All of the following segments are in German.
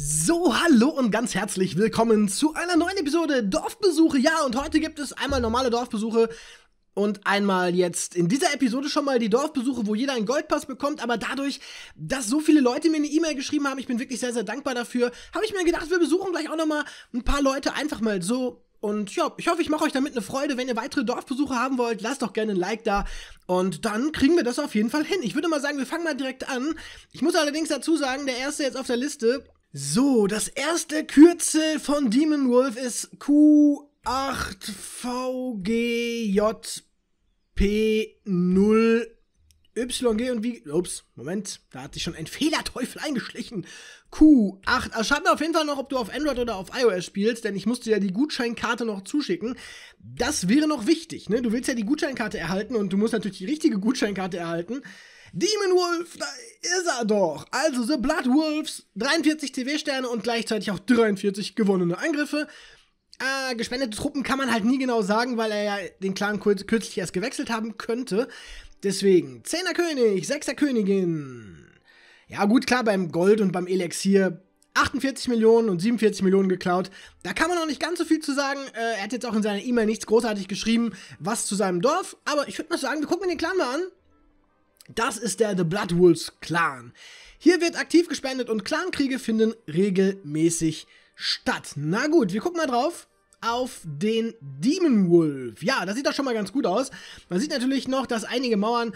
So, hallo und ganz herzlich willkommen zu einer neuen Episode Dorfbesuche. Ja, und heute gibt es einmal normale Dorfbesuche und einmal jetzt in dieser Episode schon mal die Dorfbesuche, wo jeder einen Goldpass bekommt. Aber dadurch, dass so viele Leute mir eine E-Mail geschrieben haben, ich bin wirklich sehr, sehr dankbar dafür, habe ich mir gedacht, wir besuchen gleich auch nochmal ein paar Leute einfach mal so. Und ja, ich hoffe, ich mache euch damit eine Freude. Wenn ihr weitere Dorfbesuche haben wollt, lasst doch gerne ein Like da. Und dann kriegen wir das auf jeden Fall hin. Ich würde mal sagen, wir fangen mal direkt an. Ich muss allerdings dazu sagen, der erste jetzt auf der Liste so, das erste Kürzel von Demon Wolf ist Q8VGJP0YG und wie. Ups, Moment, da hat sich schon ein Fehlerteufel eingeschlichen. Q8. Also schreib mir auf jeden Fall noch, ob du auf Android oder auf iOS spielst, denn ich musste ja die Gutscheinkarte noch zuschicken. Das wäre noch wichtig, ne? Du willst ja die Gutscheinkarte erhalten und du musst natürlich die richtige Gutscheinkarte erhalten. Demon Wolf, da ist er doch. Also The Blood Wolves, 43 TV-Sterne und gleichzeitig auch 43 gewonnene Angriffe. Äh, gespendete Truppen kann man halt nie genau sagen, weil er ja den Clan kürzlich erst gewechselt haben könnte. Deswegen, 10er König, 6er Königin. Ja gut, klar, beim Gold und beim Elixier 48 Millionen und 47 Millionen geklaut. Da kann man noch nicht ganz so viel zu sagen. Äh, er hat jetzt auch in seiner E-Mail nichts großartig geschrieben, was zu seinem Dorf. Aber ich würde mal sagen, wir gucken den Clan mal an. Das ist der The Blood Wolves Clan. Hier wird aktiv gespendet und Clankriege finden regelmäßig statt. Na gut, wir gucken mal drauf auf den Demon Wolf. Ja, das sieht doch schon mal ganz gut aus. Man sieht natürlich noch, dass einige Mauern,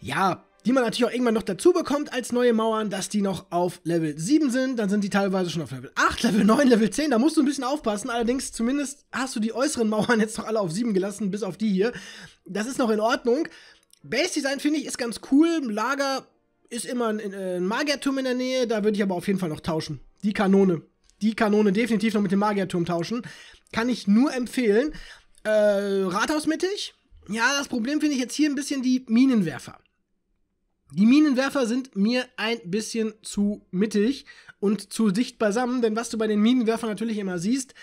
ja, die man natürlich auch irgendwann noch dazu bekommt als neue Mauern, dass die noch auf Level 7 sind. Dann sind die teilweise schon auf Level 8, Level 9, Level 10. Da musst du ein bisschen aufpassen. Allerdings, zumindest hast du die äußeren Mauern jetzt noch alle auf 7 gelassen, bis auf die hier. Das ist noch in Ordnung. Base Design finde ich ist ganz cool. Lager ist immer ein, äh, ein Magierturm in der Nähe. Da würde ich aber auf jeden Fall noch tauschen. Die Kanone. Die Kanone definitiv noch mit dem Magierturm tauschen. Kann ich nur empfehlen. Äh, Rathaus mittig. Ja, das Problem finde ich jetzt hier ein bisschen die Minenwerfer. Die Minenwerfer sind mir ein bisschen zu mittig und zu dicht beisammen, denn was du bei den Minenwerfern natürlich immer siehst,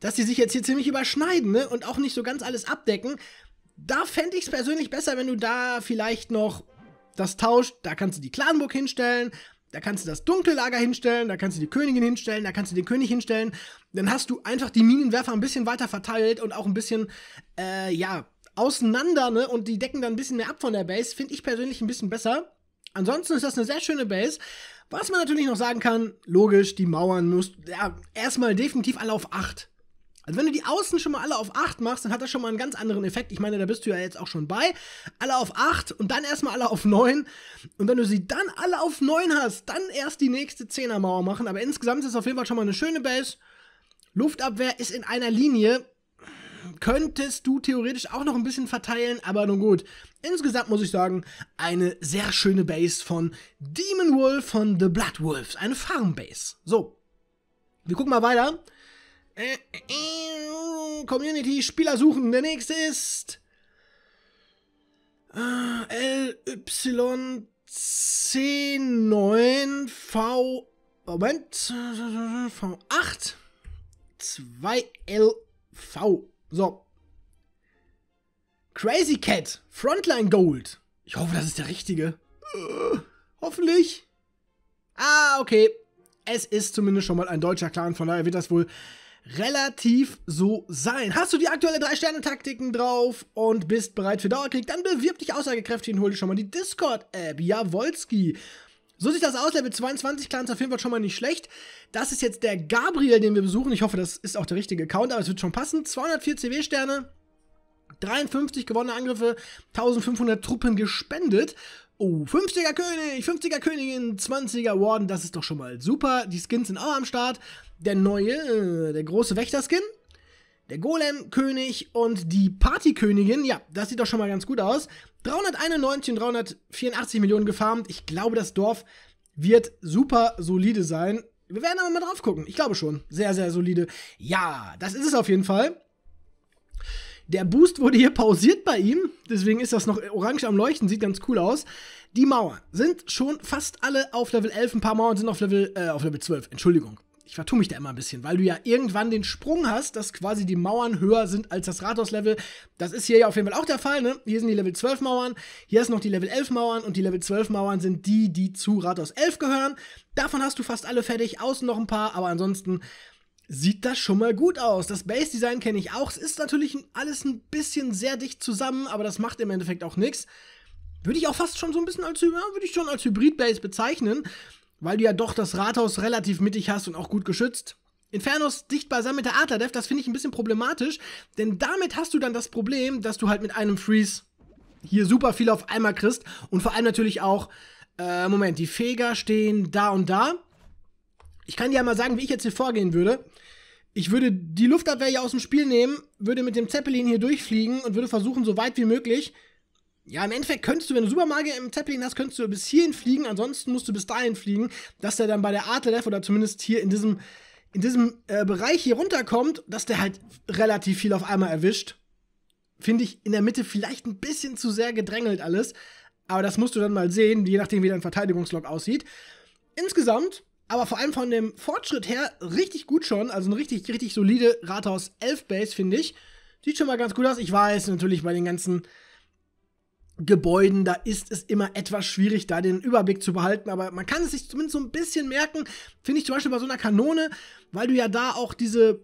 dass sie sich jetzt hier ziemlich überschneiden ne? und auch nicht so ganz alles abdecken. Da fände ich es persönlich besser, wenn du da vielleicht noch das tauscht. Da kannst du die Clanburg hinstellen, da kannst du das Dunkellager hinstellen, da kannst du die Königin hinstellen, da kannst du den König hinstellen. Dann hast du einfach die Minenwerfer ein bisschen weiter verteilt und auch ein bisschen, äh, ja, auseinander, ne? Und die decken dann ein bisschen mehr ab von der Base. Finde ich persönlich ein bisschen besser. Ansonsten ist das eine sehr schöne Base. Was man natürlich noch sagen kann, logisch, die Mauern musst, ja, erstmal definitiv alle auf 8. Also wenn du die Außen schon mal alle auf 8 machst, dann hat das schon mal einen ganz anderen Effekt. Ich meine, da bist du ja jetzt auch schon bei. Alle auf 8 und dann erstmal alle auf 9. Und wenn du sie dann alle auf 9 hast, dann erst die nächste 10er-Mauer machen. Aber insgesamt ist es auf jeden Fall schon mal eine schöne Base. Luftabwehr ist in einer Linie. Könntest du theoretisch auch noch ein bisschen verteilen, aber nun gut. Insgesamt muss ich sagen, eine sehr schöne Base von Demon Wolf von The Blood Wolves. Eine Farm Base. So. Wir gucken mal weiter. Äh, äh, Community, Spieler suchen. Der nächste ist. Äh, LY109V. Moment. V8. 2LV. So. Crazy Cat. Frontline Gold. Ich hoffe, das ist der richtige. Äh, hoffentlich. Ah, okay. Es ist zumindest schon mal ein deutscher Clan, von daher wird das wohl relativ so sein. Hast du die aktuelle 3-Sterne-Taktiken drauf und bist bereit für Dauerkrieg? Dann bewirb dich aussagekräftig und hol dir schon mal die Discord-App. Jawolski. So sieht das aus, Level 22 Clans auf jeden Fall schon mal nicht schlecht. Das ist jetzt der Gabriel, den wir besuchen. Ich hoffe, das ist auch der richtige Account, aber es wird schon passen. 204 CW-Sterne, 53 gewonnene Angriffe, 1500 Truppen gespendet. Oh, 50er König, 50er Königin, 20er Warden, das ist doch schon mal super. Die Skins sind auch am Start. Der neue, äh, der große Wächter-Skin. der Golem-König und die Party-Königin. Ja, das sieht doch schon mal ganz gut aus. 391 und 384 Millionen gefarmt. Ich glaube, das Dorf wird super solide sein. Wir werden aber mal drauf gucken. Ich glaube schon. Sehr, sehr solide. Ja, das ist es auf jeden Fall. Der Boost wurde hier pausiert bei ihm, deswegen ist das noch orange am Leuchten, sieht ganz cool aus. Die Mauern sind schon fast alle auf Level 11, ein paar Mauern sind auf Level, äh, auf Level 12, Entschuldigung. Ich vertue mich da immer ein bisschen, weil du ja irgendwann den Sprung hast, dass quasi die Mauern höher sind als das Rathauslevel. Das ist hier ja auf jeden Fall auch der Fall, ne? Hier sind die Level 12 Mauern, hier ist noch die Level 11 Mauern und die Level 12 Mauern sind die, die zu Rathaus 11 gehören. Davon hast du fast alle fertig, außen noch ein paar, aber ansonsten sieht das schon mal gut aus. Das Base Design kenne ich auch. Es ist natürlich alles ein bisschen sehr dicht zusammen, aber das macht im Endeffekt auch nichts. Würde ich auch fast schon so ein bisschen als, ja, würde ich schon als Hybrid Base bezeichnen, weil du ja doch das Rathaus relativ mittig hast und auch gut geschützt. Infernos dicht beisammen mit der Adlerdev, das finde ich ein bisschen problematisch, denn damit hast du dann das Problem, dass du halt mit einem Freeze hier super viel auf einmal kriegst und vor allem natürlich auch, äh, Moment, die Feger stehen da und da. Ich kann dir ja mal sagen, wie ich jetzt hier vorgehen würde. Ich würde die Luftabwehr hier aus dem Spiel nehmen, würde mit dem Zeppelin hier durchfliegen und würde versuchen, so weit wie möglich. Ja, im Endeffekt könntest du, wenn du Supermagier im Zeppelin hast, könntest du bis hierhin fliegen, ansonsten musst du bis dahin fliegen, dass der dann bei der Adlerf oder zumindest hier in diesem, in diesem äh, Bereich hier runterkommt, dass der halt relativ viel auf einmal erwischt. Finde ich in der Mitte vielleicht ein bisschen zu sehr gedrängelt alles, aber das musst du dann mal sehen, je nachdem, wie dein Verteidigungslog aussieht. Insgesamt aber vor allem von dem Fortschritt her richtig gut schon. Also eine richtig, richtig solide Rathaus 11 Base, finde ich. Sieht schon mal ganz gut aus. Ich weiß natürlich bei den ganzen Gebäuden, da ist es immer etwas schwierig, da den Überblick zu behalten, aber man kann es sich zumindest so ein bisschen merken, finde ich zum Beispiel bei so einer Kanone, weil du ja da auch diese,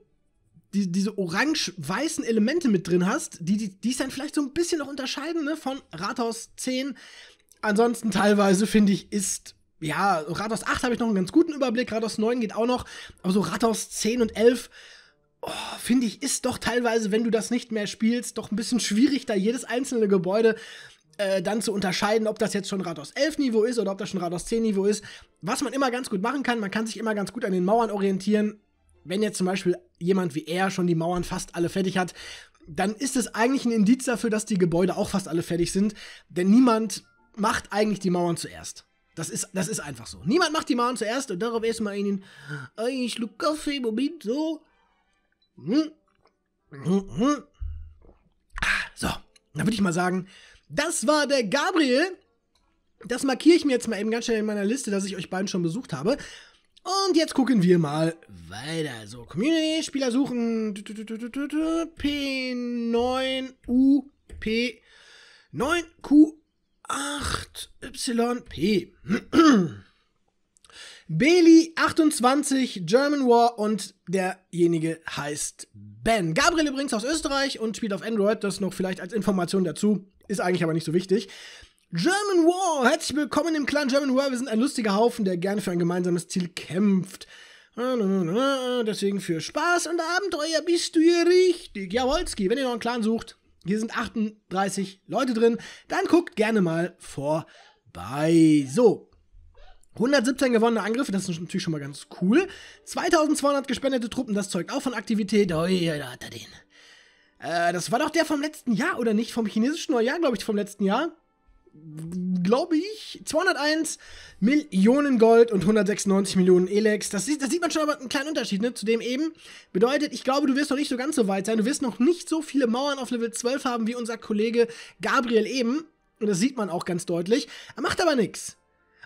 die, diese orange-weißen Elemente mit drin hast, die, die, die es dann vielleicht so ein bisschen noch unterscheiden ne, von Rathaus 10. Ansonsten teilweise finde ich, ist ja, Rathaus 8 habe ich noch einen ganz guten Überblick, Rathaus 9 geht auch noch, aber so Rathaus 10 und 11, oh, finde ich, ist doch teilweise, wenn du das nicht mehr spielst, doch ein bisschen schwierig, da jedes einzelne Gebäude äh, dann zu unterscheiden, ob das jetzt schon Rathaus 11 Niveau ist oder ob das schon Rathaus 10 Niveau ist. Was man immer ganz gut machen kann, man kann sich immer ganz gut an den Mauern orientieren. Wenn jetzt zum Beispiel jemand wie er schon die Mauern fast alle fertig hat, dann ist es eigentlich ein Indiz dafür, dass die Gebäude auch fast alle fertig sind, denn niemand macht eigentlich die Mauern zuerst. Das ist, das ist einfach so. Niemand macht die Mahn zuerst und darauf erstmal einen, ich schluck Kaffee, Moment, so. Hm. Hm, hm. Ah, so, dann würde ich mal sagen, das war der Gabriel. Das markiere ich mir jetzt mal eben ganz schnell in meiner Liste, dass ich euch beiden schon besucht habe. Und jetzt gucken wir mal weiter. So, Community, Spieler suchen. P9UP. 9Q 8YP. Bailey 28, German War und derjenige heißt Ben. Gabriel übrigens aus Österreich und spielt auf Android, das noch vielleicht als Information dazu, ist eigentlich aber nicht so wichtig. German War, herzlich willkommen im Clan German War, wir sind ein lustiger Haufen, der gerne für ein gemeinsames Ziel kämpft. Deswegen für Spaß und Abenteuer bist du hier richtig. Jawolski, wenn ihr noch einen Clan sucht, hier sind 38 Leute drin. Dann guckt gerne mal vorbei. So. 117 gewonnene Angriffe, das ist natürlich schon mal ganz cool. 2200 gespendete Truppen, das zeugt auch von Aktivität. Oh, ja, da hat er den. Äh, das war doch der vom letzten Jahr, oder nicht? Vom chinesischen Neujahr, glaube ich, vom letzten Jahr glaube ich, 201 Millionen Gold und 196 Millionen Elex. Das, das sieht man schon aber einen kleinen Unterschied, ne? Zu dem eben. Bedeutet, ich glaube, du wirst noch nicht so ganz so weit sein. Du wirst noch nicht so viele Mauern auf Level 12 haben wie unser Kollege Gabriel eben. Und das sieht man auch ganz deutlich. Er macht aber nichts.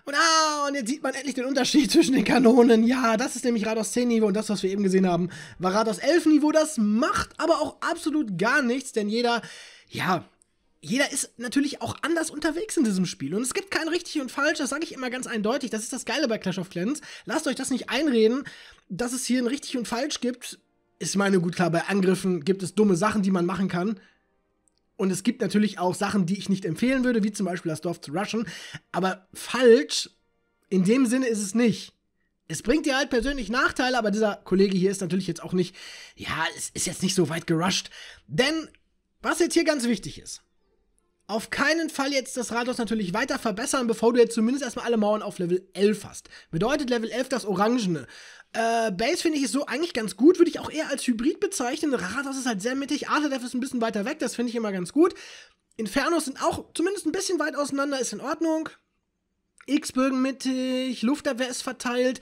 Und ah, und jetzt sieht man endlich den Unterschied zwischen den Kanonen. Ja, das ist nämlich Rados 10 Niveau und das, was wir eben gesehen haben, war Rados 11 Niveau. Das macht aber auch absolut gar nichts, denn jeder, ja, jeder ist natürlich auch anders unterwegs in diesem Spiel. Und es gibt kein richtig und falsch, das sage ich immer ganz eindeutig. Das ist das Geile bei Clash of Clans. Lasst euch das nicht einreden, dass es hier ein richtig und falsch gibt. Ist meine gut klar, bei Angriffen gibt es dumme Sachen, die man machen kann. Und es gibt natürlich auch Sachen, die ich nicht empfehlen würde, wie zum Beispiel das Dorf zu rushen. Aber falsch, in dem Sinne ist es nicht. Es bringt dir halt persönlich Nachteile, aber dieser Kollege hier ist natürlich jetzt auch nicht, ja, es ist jetzt nicht so weit gerusht. Denn, was jetzt hier ganz wichtig ist, auf keinen Fall jetzt das Rathaus natürlich weiter verbessern, bevor du jetzt zumindest erstmal alle Mauern auf Level 11 hast. Bedeutet Level 11 das Orangene. Äh, Base finde ich ist so eigentlich ganz gut, würde ich auch eher als Hybrid bezeichnen. Rathaus ist halt sehr mittig, Artedef ist ein bisschen weiter weg, das finde ich immer ganz gut. Infernos sind auch zumindest ein bisschen weit auseinander, ist in Ordnung. X-Bögen mittig, Luftabwehr ist verteilt.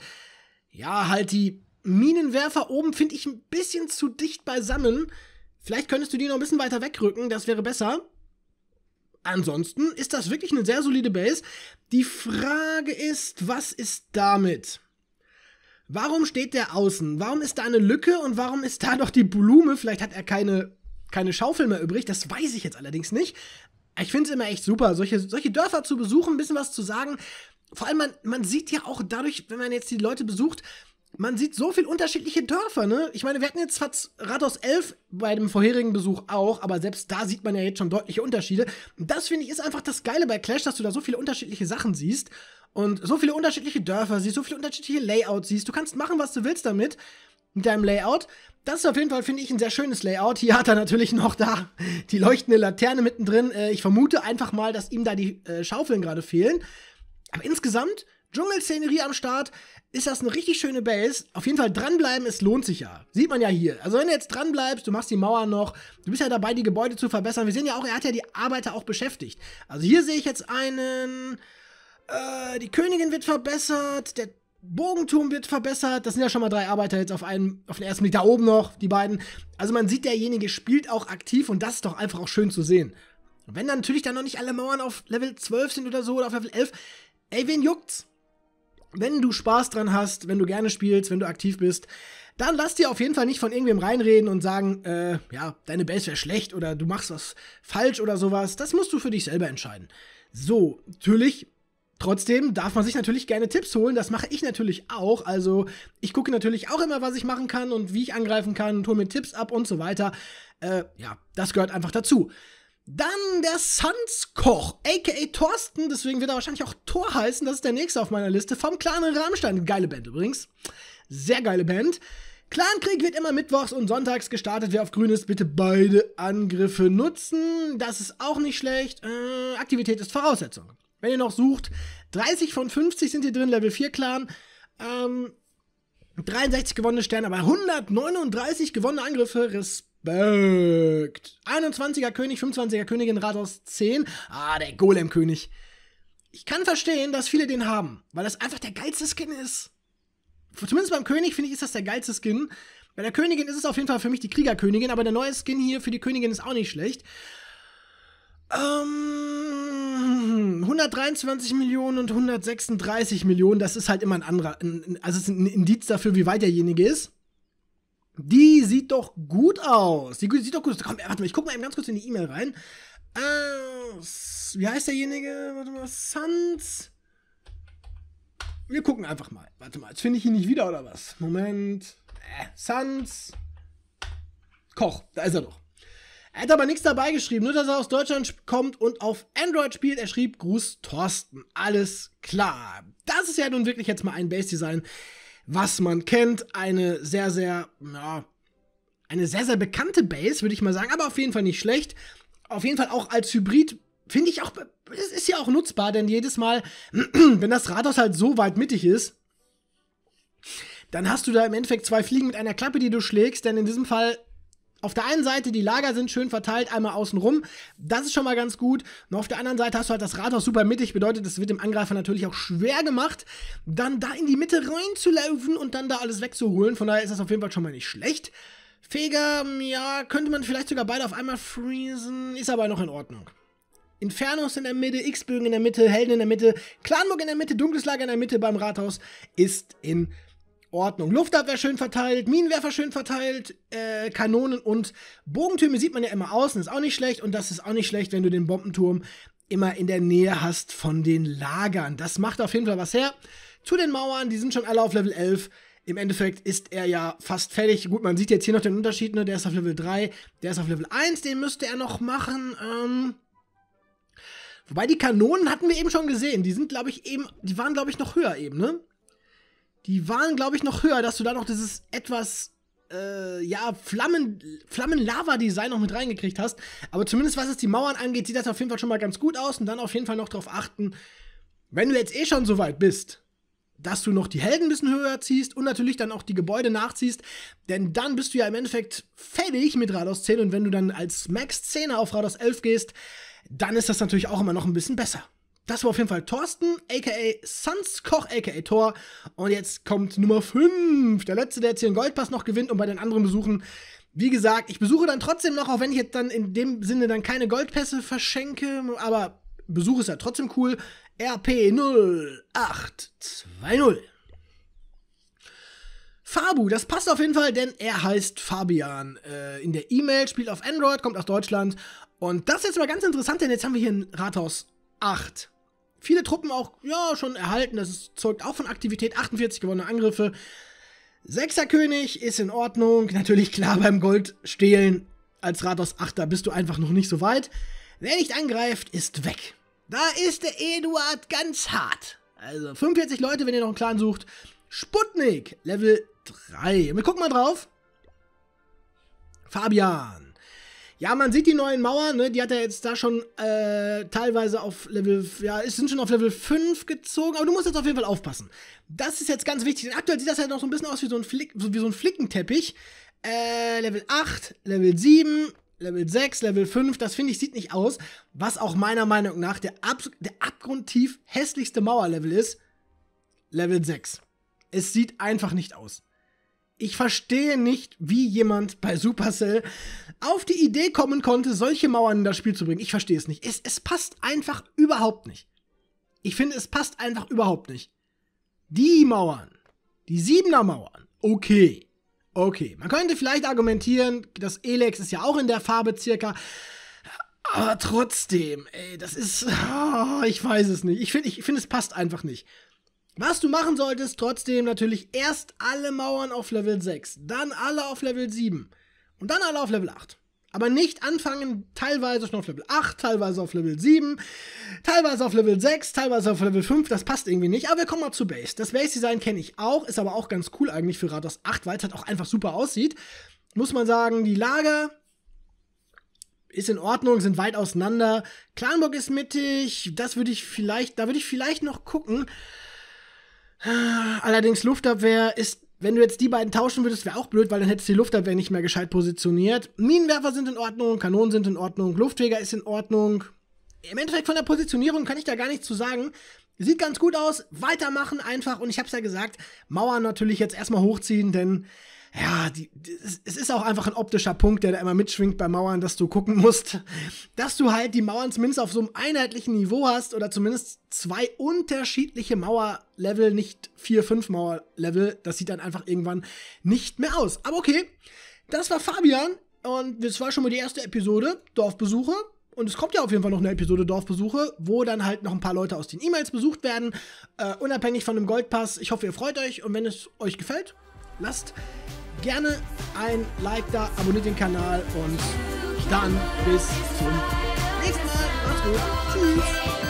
Ja, halt die Minenwerfer oben finde ich ein bisschen zu dicht beisammen. Vielleicht könntest du die noch ein bisschen weiter wegrücken, das wäre besser. Ansonsten ist das wirklich eine sehr solide Base. Die Frage ist, was ist damit? Warum steht der außen? Warum ist da eine Lücke und warum ist da noch die Blume? Vielleicht hat er keine, keine Schaufel mehr übrig, das weiß ich jetzt allerdings nicht. Ich finde es immer echt super, solche, solche Dörfer zu besuchen, ein bisschen was zu sagen. Vor allem, man, man sieht ja auch dadurch, wenn man jetzt die Leute besucht, man sieht so viel unterschiedliche Dörfer, ne? Ich meine, wir hatten jetzt zwar Rathaus 11 bei dem vorherigen Besuch auch, aber selbst da sieht man ja jetzt schon deutliche Unterschiede. das finde ich ist einfach das Geile bei Clash, dass du da so viele unterschiedliche Sachen siehst und so viele unterschiedliche Dörfer siehst, so viele unterschiedliche Layouts siehst. Du kannst machen, was du willst damit, mit deinem Layout. Das ist auf jeden Fall, finde ich, ein sehr schönes Layout. Hier hat er natürlich noch da die leuchtende Laterne mittendrin. Äh, ich vermute einfach mal, dass ihm da die äh, Schaufeln gerade fehlen. Aber insgesamt Dschungelszenerie am Start. Ist das eine richtig schöne Base? Auf jeden Fall dranbleiben, es lohnt sich ja. Sieht man ja hier. Also wenn du jetzt dranbleibst, du machst die Mauer noch, du bist ja dabei, die Gebäude zu verbessern. Wir sehen ja auch, er hat ja die Arbeiter auch beschäftigt. Also hier sehe ich jetzt einen... Äh, die Königin wird verbessert, der Bogenturm wird verbessert. Das sind ja schon mal drei Arbeiter jetzt auf einem, auf den ersten Blick. Da oben noch, die beiden. Also man sieht, derjenige spielt auch aktiv und das ist doch einfach auch schön zu sehen. Und wenn dann natürlich dann noch nicht alle Mauern auf Level 12 sind oder so oder auf Level 11, ey, wen juckt's? Wenn du Spaß dran hast, wenn du gerne spielst, wenn du aktiv bist, dann lass dir auf jeden Fall nicht von irgendwem reinreden und sagen, äh, ja, deine Base wäre schlecht oder du machst was falsch oder sowas. Das musst du für dich selber entscheiden. So, natürlich. Trotzdem darf man sich natürlich gerne Tipps holen, das mache ich natürlich auch. Also ich gucke natürlich auch immer, was ich machen kann und wie ich angreifen kann und hole mir Tipps ab und so weiter. Äh, ja, das gehört einfach dazu. Dann der Suns Koch, a.k.a. Thorsten, deswegen wird er wahrscheinlich auch Thor heißen, das ist der nächste auf meiner Liste, vom Clan Rammstein. Geile Band übrigens. Sehr geile Band. Clankrieg wird immer mittwochs und sonntags gestartet. Wer auf grün ist, bitte beide Angriffe nutzen. Das ist auch nicht schlecht. Äh, Aktivität ist Voraussetzung. Wenn ihr noch sucht, 30 von 50 sind hier drin, Level 4 Clan. Ähm, 63 gewonnene Sterne, aber 139 gewonnene Angriffe. Respekt Bögt. 21er König, 25er Königin, Rathaus 10. Ah, der Golem-König. Ich kann verstehen, dass viele den haben, weil das einfach der geilste Skin ist. Zumindest beim König finde ich, ist das der geilste Skin. Bei der Königin ist es auf jeden Fall für mich die Kriegerkönigin, aber der neue Skin hier für die Königin ist auch nicht schlecht. Ähm, 123 Millionen und 136 Millionen, das ist halt immer ein anderer, also es ist ein Indiz dafür, wie weit derjenige ist. Die sieht doch gut aus. Die sieht doch gut aus. Komm, äh, warte mal, ich guck mal eben ganz kurz in die E-Mail rein. Äh, wie heißt derjenige? Warte mal, Sans. Wir gucken einfach mal. Warte mal, jetzt finde ich ihn nicht wieder oder was? Moment. Äh, Sans. Koch, da ist er doch. Er hat aber nichts dabei geschrieben, nur dass er aus Deutschland kommt und auf Android spielt. Er schrieb Gruß Thorsten. Alles klar. Das ist ja nun wirklich jetzt mal ein Base-Design, was man kennt. Eine sehr, sehr, ja, eine sehr, sehr bekannte Base, würde ich mal sagen, aber auf jeden Fall nicht schlecht. Auf jeden Fall auch als Hybrid finde ich auch, es ist ja auch nutzbar, denn jedes Mal, wenn das Rathaus halt so weit mittig ist, dann hast du da im Endeffekt zwei Fliegen mit einer Klappe, die du schlägst, denn in diesem Fall auf der einen Seite, die Lager sind schön verteilt, einmal außen rum. Das ist schon mal ganz gut. Und auf der anderen Seite hast du halt das Rathaus super mittig. Bedeutet, es wird dem Angreifer natürlich auch schwer gemacht, dann da in die Mitte reinzulaufen und dann da alles wegzuholen. Von daher ist das auf jeden Fall schon mal nicht schlecht. Feger, ja, könnte man vielleicht sogar beide auf einmal freezen. Ist aber noch in Ordnung. Infernos in der Mitte, X-Bögen in der Mitte, Helden in der Mitte, Clanburg in der Mitte, Dunkles Lager in der Mitte beim Rathaus ist in Ordnung. Ordnung. Luftabwehr schön verteilt, Minenwerfer schön verteilt, äh, Kanonen und Bogentürme sieht man ja immer außen, ist auch nicht schlecht. Und das ist auch nicht schlecht, wenn du den Bombenturm immer in der Nähe hast von den Lagern. Das macht auf jeden Fall was her. Zu den Mauern, die sind schon alle auf Level 11. Im Endeffekt ist er ja fast fertig. Gut, man sieht jetzt hier noch den Unterschied, ne? Der ist auf Level 3, der ist auf Level 1, den müsste er noch machen. Ähm Wobei die Kanonen hatten wir eben schon gesehen. Die sind, glaube ich, eben, die waren, glaube ich, noch höher eben, ne? Die waren, glaube ich, noch höher, dass du da noch dieses etwas, äh, ja, Flammen, Flammen-Lava-Design noch mit reingekriegt hast. Aber zumindest was es die Mauern angeht, sieht das auf jeden Fall schon mal ganz gut aus. Und dann auf jeden Fall noch darauf achten, wenn du jetzt eh schon so weit bist, dass du noch die Helden ein bisschen höher ziehst und natürlich dann auch die Gebäude nachziehst, denn dann bist du ja im Endeffekt fertig mit Rados 10 und wenn du dann als Max 10 auf Rados 11 gehst, dann ist das natürlich auch immer noch ein bisschen besser. Das war auf jeden Fall Thorsten, aka Sans Koch, aka Thor. Und jetzt kommt Nummer 5. Der letzte, der jetzt hier einen Goldpass noch gewinnt und bei den anderen Besuchen. Wie gesagt, ich besuche dann trotzdem noch, auch wenn ich jetzt dann in dem Sinne dann keine Goldpässe verschenke, aber Besuch ist ja trotzdem cool. RP0820. Fabu, das passt auf jeden Fall, denn er heißt Fabian. Äh, in der E-Mail spielt auf Android, kommt aus Deutschland. Und das ist jetzt mal ganz interessant, denn jetzt haben wir hier ein Rathaus 8. Viele Truppen auch, ja, schon erhalten. Das ist, zeugt auch von Aktivität. 48 gewonnene Angriffe. Sechser König ist in Ordnung. Natürlich klar, beim Gold stehlen als Rathaus Achter bist du einfach noch nicht so weit. Wer nicht angreift, ist weg. Da ist der Eduard ganz hart. Also 45 Leute, wenn ihr noch einen Clan sucht. Sputnik, Level 3. wir gucken mal drauf. Fabian. Ja, man sieht die neuen Mauern, ne? Die hat er jetzt da schon äh, teilweise auf Level, ja, sind schon auf Level 5 gezogen, aber du musst jetzt auf jeden Fall aufpassen. Das ist jetzt ganz wichtig. Denn aktuell sieht das halt noch so ein bisschen aus wie so ein, Flick, wie so ein Flickenteppich. Äh, Level 8, Level 7, Level 6, Level 5, das finde ich sieht nicht aus, was auch meiner Meinung nach der, ab, der abgrundtief hässlichste Mauerlevel ist. Level 6. Es sieht einfach nicht aus. Ich verstehe nicht, wie jemand bei Supercell auf die Idee kommen konnte, solche Mauern in das Spiel zu bringen. Ich verstehe es nicht. Es, es passt einfach überhaupt nicht. Ich finde, es passt einfach überhaupt nicht. Die Mauern, die Siebener Mauern, okay. Okay, man könnte vielleicht argumentieren, das Elex ist ja auch in der Farbe circa. Aber trotzdem, ey, das ist. Oh, ich weiß es nicht. Ich finde, ich find, es passt einfach nicht. Was du machen solltest, trotzdem natürlich erst alle Mauern auf Level 6, dann alle auf Level 7. Und dann alle auf Level 8. Aber nicht anfangen, teilweise schon auf Level 8, teilweise auf Level 7, teilweise auf Level 6, teilweise auf Level 5. Das passt irgendwie nicht. Aber wir kommen mal zu Base. Das Base-Design kenne ich auch, ist aber auch ganz cool eigentlich für Rathaus 8, weil es halt auch einfach super aussieht. Muss man sagen, die Lager ist in Ordnung, sind weit auseinander. Klanburg ist mittig, das würde ich vielleicht, da würde ich vielleicht noch gucken. Allerdings Luftabwehr ist wenn du jetzt die beiden tauschen würdest, wäre auch blöd, weil dann hättest du die Luftabwehr nicht mehr gescheit positioniert. Minenwerfer sind in Ordnung, Kanonen sind in Ordnung, Luftjäger ist in Ordnung. Im Endeffekt von der Positionierung kann ich da gar nichts zu sagen. Sieht ganz gut aus, weitermachen einfach und ich habe es ja gesagt, Mauern natürlich jetzt erstmal hochziehen, denn ja, die, die, es ist auch einfach ein optischer Punkt, der da immer mitschwingt bei Mauern, dass du gucken musst, dass du halt die Mauern zumindest auf so einem einheitlichen Niveau hast oder zumindest zwei unterschiedliche Mauerlevel, nicht vier, fünf Mauerlevel. Das sieht dann einfach irgendwann nicht mehr aus. Aber okay, das war Fabian und das war schon mal die erste Episode Dorfbesuche. Und es kommt ja auf jeden Fall noch eine Episode Dorfbesuche, wo dann halt noch ein paar Leute aus den E-Mails besucht werden, äh, unabhängig von dem Goldpass. Ich hoffe, ihr freut euch und wenn es euch gefällt, lasst gerne ein Like da, abonniert den Kanal und dann bis zum nächsten Mal. Macht's gut. Tschüss.